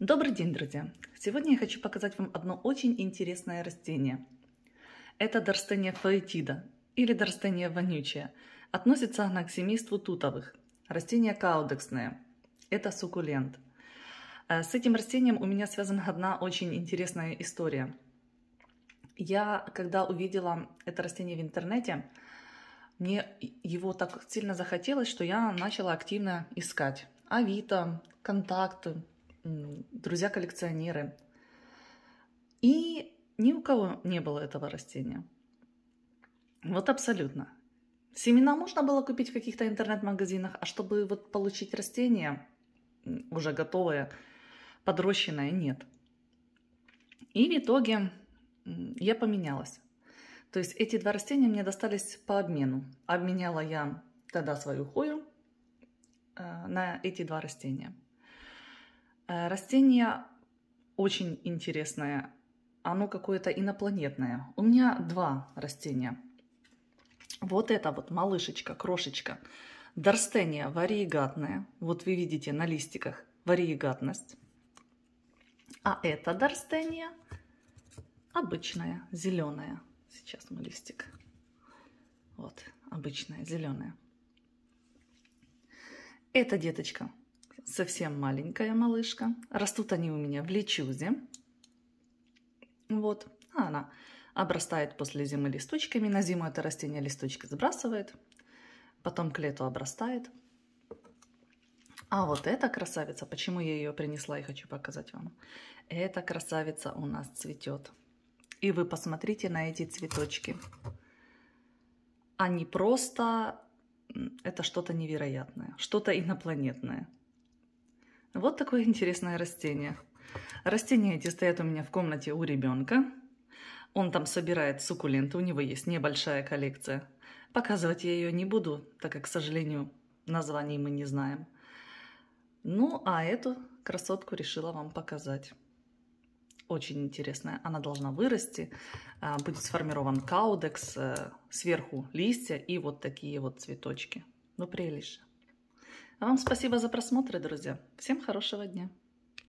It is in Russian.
Добрый день, друзья! Сегодня я хочу показать вам одно очень интересное растение. Это Дорстения фаэтида или Дорстения вонючая. Относится она к семейству тутовых. Растение каудексное. Это суккулент. Э, с этим растением у меня связана одна очень интересная история. Я, когда увидела это растение в интернете, мне его так сильно захотелось, что я начала активно искать. Авито, контакты, друзья-коллекционеры. И ни у кого не было этого растения. Вот абсолютно. Семена можно было купить в каких-то интернет-магазинах, а чтобы вот получить растение уже готовое, подрощенное, нет. И в итоге я поменялась. То есть эти два растения мне достались по обмену. Обменяла я тогда свою хою э, на эти два растения – Э, растение очень интересное. Оно какое-то инопланетное. У меня два растения. Вот это вот малышечка, крошечка. Дарстения вариегатная. Вот вы видите на листиках вариегатность. А это дарстения обычная, зеленая. Сейчас мой листик. Вот, обычная, зеленая. Это деточка совсем маленькая малышка. Растут они у меня в лечузе. Вот, а она обрастает после зимы листочками. На зиму это растение листочки сбрасывает, потом к лету обрастает. А вот эта красавица, почему я ее принесла и хочу показать вам. Эта красавица у нас цветет. И вы посмотрите на эти цветочки. Они просто... Это что-то невероятное, что-то инопланетное. Вот такое интересное растение. Растения эти стоят у меня в комнате у ребенка. Он там собирает суккуленты, у него есть небольшая коллекция. Показывать я ее не буду, так как, к сожалению, названий мы не знаем. Ну, а эту красотку решила вам показать. Очень интересная. Она должна вырасти, а, будет сформирован каудекс, э, сверху листья и вот такие вот цветочки. Ну, прелесть. А вам спасибо за просмотр, друзья. Всем хорошего дня.